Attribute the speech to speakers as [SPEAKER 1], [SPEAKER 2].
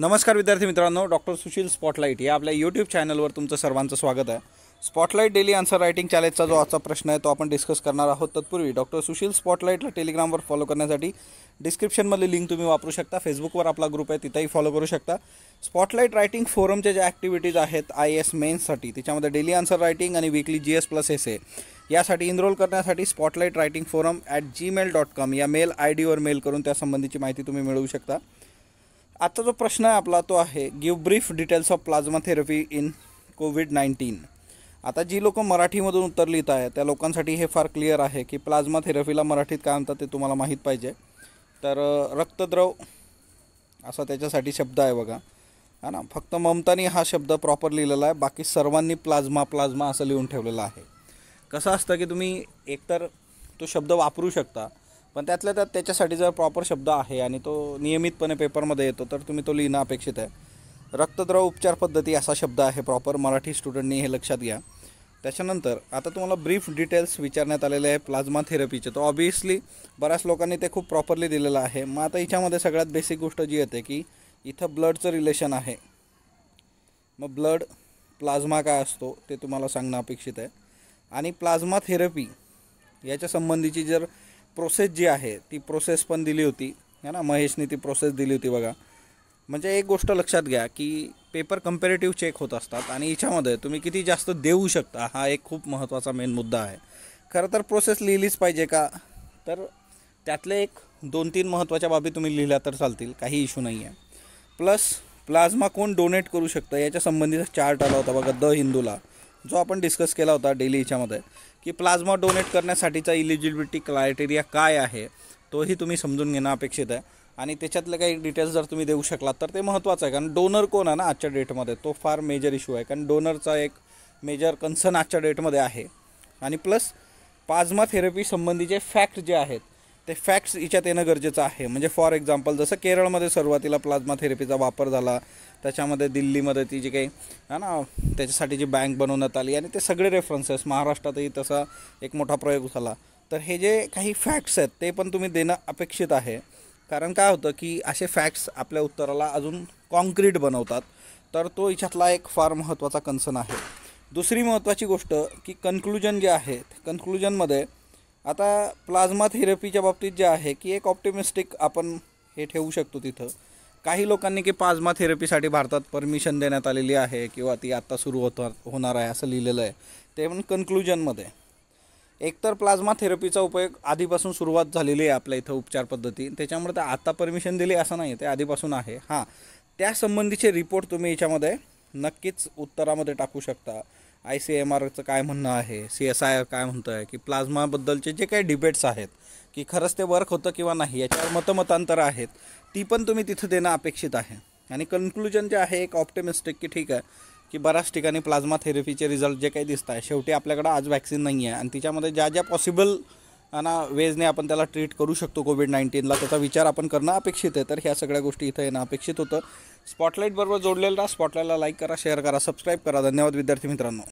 [SPEAKER 1] नमस्कार विद्यार्थी मित्रांनो डॉक्टर सुशील स्पॉटलाईट या आपल्या यूट्यूब चॅनलवर तुमचं सर्वांचं स्वागत आहे स्पॉटलाईट डेली आन्सर रायटिंग चॅलेंजचा जो आजचा प्रश्न आहे तो आपण डिस्कस करणार आहोत तत्पूर्वी डॉक्टर सुशील स्पॉटलाईटला टेलिग्रामवर फॉलो करण्यासाठी डिस्क्रिप्शनमधली लिंक तुम्ही वापरू शकता फेसबुकवर आपला ग्रुप आहे तिथेही फॉलो करू शकता स्पॉटलाईट रायटिंग फोरमच्या ज्या ॲक्टिव्हिटीज आहेत आय एस मेन्ससाठी त्याच्यामध्ये डेली आन्सर रायटिंग आणि weekly G S plus S A यासाठी इनरोल करण्यासाठी spotlight writing forum at Gmail dot com या मेल आय डीवर मेल करून त्यासंबंधीची माहिती तुम्ही मिळवू शकता आता जो प्रश्न आहे आपला तो आहे give brief details of plasma therapy in COVID nineteen आता जी लोकं मराठीमधून उत्तर लिहित आहे त्या लोकांसाठी हे फार क्लिअर आहे की प्लाझ्मा थेरपीला मराठीत काय म्हणतात ते तुम्हाला माहीत पाहिजे तर रक्तद्रव असा त्याच्यासाठी शब्द आहे बघा हा ना फक्त ममतानी हा शब्द प्रॉपर लिहिलेला आहे बाकी सर्वांनी प्लाझ्मा प्लाझ्मा असं लिहून ठेवलेलं आहे कसं असतं की तुम्ही एकतर तो शब्द वापरू शकता पण त्यातल्या त्यात त्याच्यासाठी जर प्रॉपर शब्द आहे आणि तो नियमितपणे पेपरमध्ये येतो तर तुम्ही तो लिहिणं अपेक्षित आहे रक्तद्रव उपचार पद्धती असा शब्द आहे प्रॉपर मराठी स्टुडंटनी हे लक्षात घ्या त्याच्यानंतर आता तुम्हाला ब्रीफ डिटेल्स विचारण्यात आलेले आहे प्लाझ्मा थेरपीचे तो ऑब्वियसली बऱ्याच लोकांनी ते खूप प्रॉपरली दिलेलं आहे मग आता याच्यामध्ये सगळ्यात बेसिक गोष्ट जी येते की इथं ब्लडचं रिलेशन आहे मग ब्लड प्लाझ्मा काय असतो ते तुम्हाला सांगणं अपेक्षित आहे आणि प्लाझ्मा थेरपी याच्या संबंधीची जर प्रोसेस जी आहे ती प्रोसेस पण दिली होती है ना महेशने ती प्रोसेस दिली होती बघा म्हणजे एक गोष्ट लक्षात घ्या की पेपर कम्पेरेटिव्ह चेक होत असतात आणि याच्यामध्ये तुम्ही किती जास्त देऊ शकता हा एक खूप महत्त्वाचा मेन मुद्दा आहे खरं तर प्रोसेस लिहिलीच पाहिजे का तर त्यातले एक दोन तीन महत्त्वाच्या बाबी तुम्ही लिहिल्या तर चालतील काही इशू नाही आहे प्लस प्लाझ्मा कोण डोनेट करू शकतं याच्या संबंधीचा चार्ट आला होता बघा द हिंदूला जो आपण डिस्कस केला होता डेली याच्यामध्ये की प्लाझ्मा डोनेट करण्यासाठीचा इलिजिबिलिटी क्रायटेरिया काय आहे तोही तुम्ही समजून घेणं अपेक्षित आहे आणि त्याच्यातले काही डिटेल्स जर तुम्ही देऊ शकलात तर ते महत्त्वाचं आहे कारण डोनर कोण आहे ना आजच्या डेटमध्ये तो फार मेजर इश्यू आहे कारण डोनरचा एक मेजर कन्सर्न आजच्या डेटमध्ये आहे आणि प्लस प्लाझ्मा थेरपी संबंधीचे फॅक्ट जे आहेत ते फॅक्ट्स हिच्यात येणं गरजेचं आहे म्हणजे फॉर एक्झाम्पल जसं केरळमध्ये सुरुवातीला प्लाझ्मा थेरपीचा वापर झाला त्याच्यामध्ये दिल्लीमध्ये ती जी काही है ना त्याच्यासाठी जी बँक बनवण्यात आली आणि ते सगळे रेफरन्सेस महाराष्ट्रातही तसा एक मोठा प्रयोग झाला तर हे जे काही फॅक्ट्स आहेत ते पण तुम्ही देणं अपेक्षित आहे कारण काय होतं की असे फॅक्ट्स आपल्या उत्तराला अजून कॉन्क्रीट बनवतात तर तो हिच्यातला एक फार महत्त्वाचा कन्सर्न आहे दुसरी महत्त्वाची गोष्ट की कन्क्लुजन जे आहे कन्क्लुजनमध्ये आता प्लाझ्मा थेरपीच्या बाबतीत जे आहे की एक ऑप्टिमिस्टिक आपण हे ठेवू शकतो तिथं काही लोकांनी की प्लाझ्मा थेरपीसाठी भारतात परमिशन देण्यात आलेली आहे किंवा ती आत्ता सुरू होत होणार आहे असं लिहिलेलं आहे ते पण कन्क्लुजनमध्ये एकतर प्लाझ्मा थेरपीचा उपयोग आधीपासून सुरुवात झालेली आहे आपल्या इथं उपचार पद्धती त्याच्यामुळे तर आत्ता परमिशन दिली असं नाही ते आधीपासून आहे हां त्यासंबंधीचे रिपोर्ट तुम्ही याच्यामध्ये नक्कीच उत्तरामध्ये टाकू शकता आय सी एम आरचं काय म्हणणं आहे सी एस आय काय म्हणतं आहे की प्लाझ्माबद्दलचे जे काही डिबेट्स आहेत की खरंच ते वर्क होतं किंवा नाही याच्यावर मतमतांतरं आहेत ती पण तुम्ही तिथं देणं अपेक्षित आहे आणि कन्क्लुजन जे आहे एक ऑप्टिमिस्टिक की ठीक आहे की बऱ्याच ठिकाणी प्लाझ्मा थेरपीचे रिझल्ट जे काही दिसत आहे शेवटी आपल्याकडं आज वॅक्सिन नाही आहे आणि तिच्यामध्ये ज्या ज्या पॉसिबल ना वेजने आपण त्याला ट्रीट करू शकतो कोविड नाईन्टीनला त्याचा विचार आपण करणं अपेक्षित आहे तर ह्या सगळ्या गोष्टी इथं येणं अपेक्षित होतं स्पॉटलाईटबरोबर जोडलेलं राहा स्पॉटलाईटला लाईक करा शेअर करा सबस्क्राईब करा धन्यवाद विद्यार्थी मित्रांनो